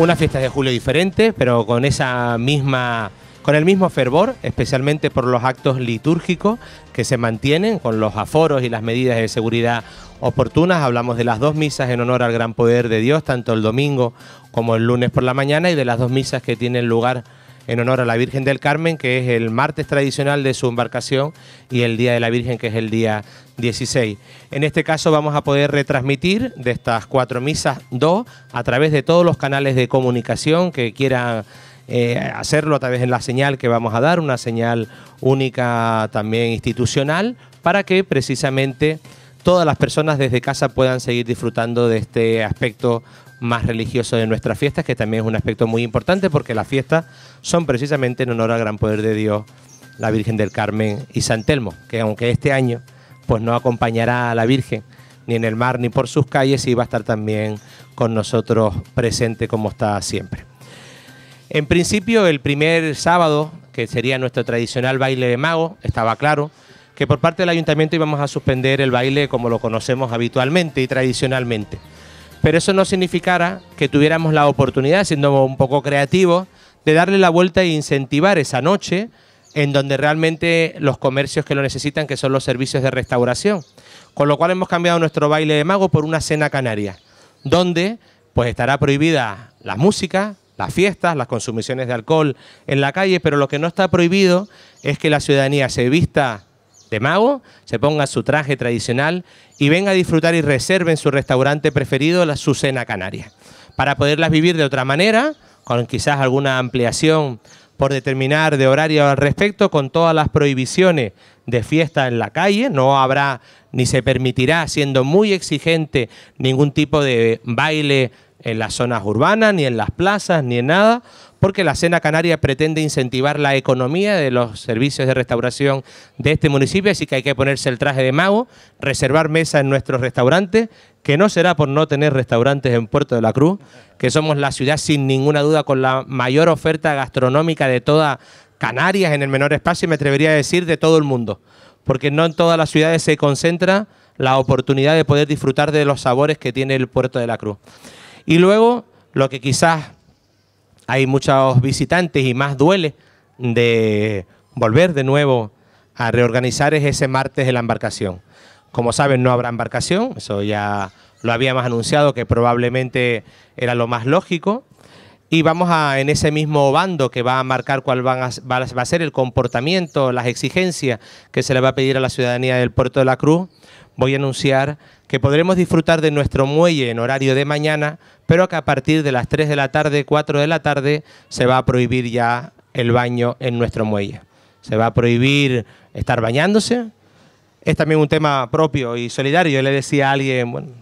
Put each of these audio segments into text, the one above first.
Una fiesta de julio diferente, pero con esa misma con el mismo fervor, especialmente por los actos litúrgicos que se mantienen con los aforos y las medidas de seguridad oportunas. Hablamos de las dos misas en honor al gran poder de Dios, tanto el domingo como el lunes por la mañana, y de las dos misas que tienen lugar en honor a la Virgen del Carmen, que es el martes tradicional de su embarcación, y el Día de la Virgen, que es el día 16. En este caso vamos a poder retransmitir de estas cuatro misas dos a través de todos los canales de comunicación que quieran eh, hacerlo a través de la señal que vamos a dar, una señal única también institucional, para que precisamente todas las personas desde casa puedan seguir disfrutando de este aspecto más religioso de nuestras fiestas, que también es un aspecto muy importante porque las fiestas son precisamente en honor al gran poder de Dios, la Virgen del Carmen y San Telmo, que aunque este año pues no acompañará a la Virgen ni en el mar ni por sus calles, y va a estar también con nosotros presente como está siempre. En principio, el primer sábado, que sería nuestro tradicional baile de mago, estaba claro, que por parte del ayuntamiento íbamos a suspender el baile como lo conocemos habitualmente y tradicionalmente. Pero eso no significara que tuviéramos la oportunidad, siendo un poco creativos, de darle la vuelta e incentivar esa noche en donde realmente los comercios que lo necesitan, que son los servicios de restauración. Con lo cual hemos cambiado nuestro baile de mago por una cena canaria, donde pues estará prohibida la música, las fiestas, las consumiciones de alcohol en la calle, pero lo que no está prohibido es que la ciudadanía se vista de mago, se ponga su traje tradicional y venga a disfrutar y reserve en su restaurante preferido la, su cena canaria. Para poderlas vivir de otra manera, con quizás alguna ampliación por determinar de horario al respecto, con todas las prohibiciones de fiesta en la calle, no habrá ni se permitirá, siendo muy exigente, ningún tipo de baile en las zonas urbanas, ni en las plazas, ni en nada, porque la Cena Canaria pretende incentivar la economía de los servicios de restauración de este municipio, así que hay que ponerse el traje de mago, reservar mesa en nuestros restaurantes, que no será por no tener restaurantes en Puerto de la Cruz, que somos la ciudad sin ninguna duda con la mayor oferta gastronómica de toda Canarias en el menor espacio y me atrevería a decir de todo el mundo, porque no en todas las ciudades se concentra la oportunidad de poder disfrutar de los sabores que tiene el Puerto de la Cruz. Y luego, lo que quizás hay muchos visitantes y más duele de volver de nuevo a reorganizar es ese martes de la embarcación. Como saben, no habrá embarcación, eso ya lo habíamos anunciado que probablemente era lo más lógico. Y vamos a, en ese mismo bando que va a marcar cuál va a ser el comportamiento, las exigencias que se le va a pedir a la ciudadanía del Puerto de la Cruz, voy a anunciar que podremos disfrutar de nuestro muelle en horario de mañana, pero que a partir de las 3 de la tarde, 4 de la tarde, se va a prohibir ya el baño en nuestro muelle. Se va a prohibir estar bañándose. Es también un tema propio y solidario. Yo le decía a alguien,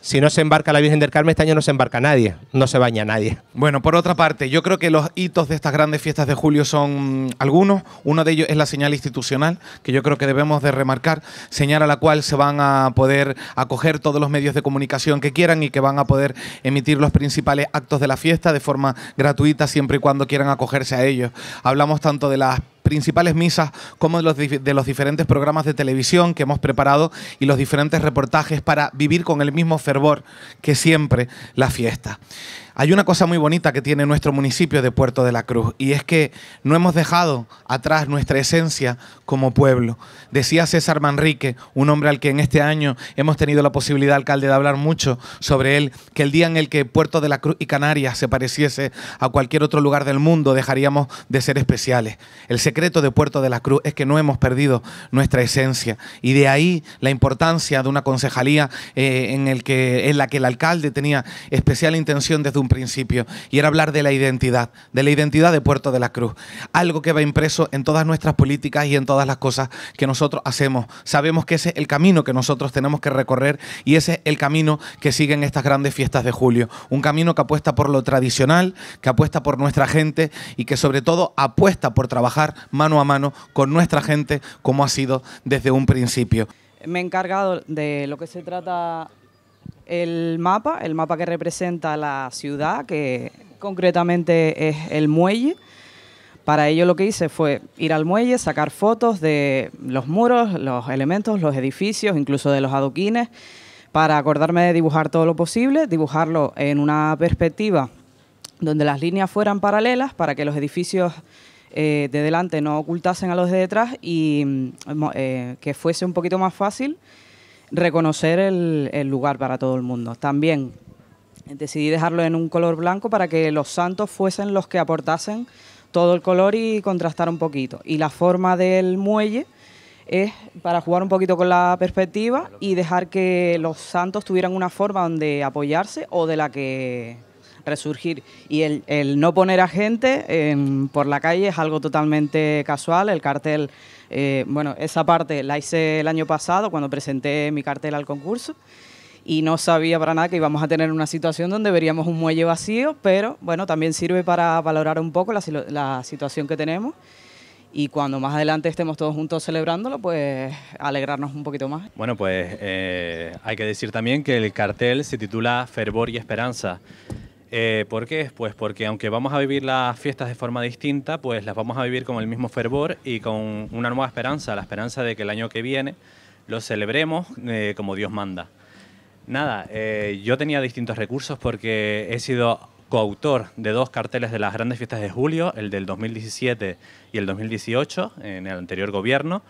si no se embarca la Virgen del Carmen, este año no se embarca nadie, no se baña nadie. Bueno, por otra parte, yo creo que los hitos de estas grandes fiestas de julio son algunos. Uno de ellos es la señal institucional, que yo creo que debemos de remarcar, señal a la cual se van a poder acoger todos los medios de comunicación que quieran y que van a poder emitir los principales actos de la fiesta de forma gratuita, siempre y cuando quieran acogerse a ellos. Hablamos tanto de las principales misas como los de los diferentes programas de televisión que hemos preparado y los diferentes reportajes para vivir con el mismo fervor que siempre la fiesta. Hay una cosa muy bonita que tiene nuestro municipio de Puerto de la Cruz y es que no hemos dejado atrás nuestra esencia como pueblo. Decía César Manrique, un hombre al que en este año hemos tenido la posibilidad, alcalde, de hablar mucho sobre él, que el día en el que Puerto de la Cruz y Canarias se pareciese a cualquier otro lugar del mundo dejaríamos de ser especiales. El secreto de Puerto de la Cruz es que no hemos perdido nuestra esencia y de ahí la importancia de una concejalía eh, en, el que, en la que el alcalde tenía especial intención desde un principio y era hablar de la identidad, de la identidad de Puerto de la Cruz. Algo que va impreso en todas nuestras políticas y en todas las cosas que nosotros hacemos. Sabemos que ese es el camino que nosotros tenemos que recorrer y ese es el camino que siguen estas grandes fiestas de julio. Un camino que apuesta por lo tradicional, que apuesta por nuestra gente y que sobre todo apuesta por trabajar mano a mano con nuestra gente como ha sido desde un principio. Me he encargado de lo que se trata el mapa, el mapa que representa la ciudad, que concretamente es el muelle. Para ello lo que hice fue ir al muelle, sacar fotos de los muros, los elementos, los edificios, incluso de los adoquines, para acordarme de dibujar todo lo posible, dibujarlo en una perspectiva donde las líneas fueran paralelas para que los edificios eh, de delante no ocultasen a los de detrás y mm, eh, que fuese un poquito más fácil reconocer el, lugar para todo el mundo. También decidí dejarlo en un color blanco para que los santos fuesen los que aportasen todo el color y contrastar un poquito. Y la forma del muelle es para jugar un poquito con la perspectiva y dejar que los santos tuvieran una forma donde apoyarse o de la que resurgir. Y el, no poner a gente em, por la calle es algo totalmente casual. El cartel, eh, bueno, esa parte la hice el año pasado cuando presenté mi cartel al concurso y no sabía para nada que íbamos a tener una situación donde veríamos un muelle vacío, pero bueno, también sirve para valorar un poco la, situación que tenemos y cuando más adelante estemos todos juntos celebrándolo, pues alegrarnos un poquito más. Bueno, pues eh, hay que decir también que el cartel se titula Fervor y Esperanza. Eh, ¿Por qué? Pues porque aunque vamos a vivir las fiestas de forma distinta, pues las vamos a vivir con el mismo fervor y con una nueva esperanza, la esperanza de que el año que viene lo celebremos eh, como Dios manda. Nada, eh, yo tenía distintos recursos porque he sido coautor de dos carteles de las grandes fiestas de julio, el del 2017 y el 2018, en el anterior gobierno,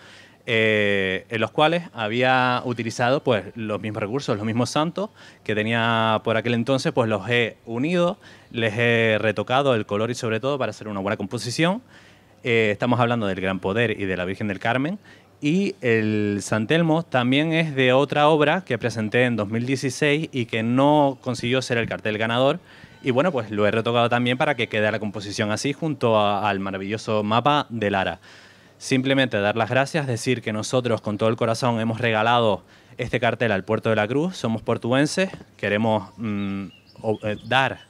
eh, en los cuales había utilizado pues, los mismos recursos, los mismos santos que tenía por aquel entonces, pues los he unido, les he retocado el color y sobre todo para hacer una buena composición. Eh, estamos hablando del Gran Poder y de la Virgen del Carmen. Y el San Telmo también es de otra obra que presenté en 2016 y que no consiguió ser el cartel ganador. Y bueno, pues lo he retocado también para que quede la composición así junto al maravilloso mapa de Lara. Simplemente dar las gracias, decir que nosotros con todo el corazón hemos regalado este cartel al Puerto de la Cruz, somos portuenses, queremos mm, eh, dar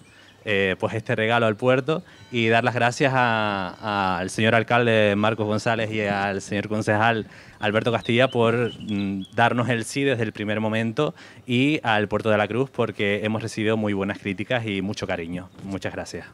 eh, pues este regalo al puerto y dar las gracias al señor alcalde Marcos González y al señor concejal Alberto Castilla por mm, darnos el sí desde el primer momento y al puerto de la Cruz porque hemos recibido muy buenas críticas y mucho cariño. Muchas gracias.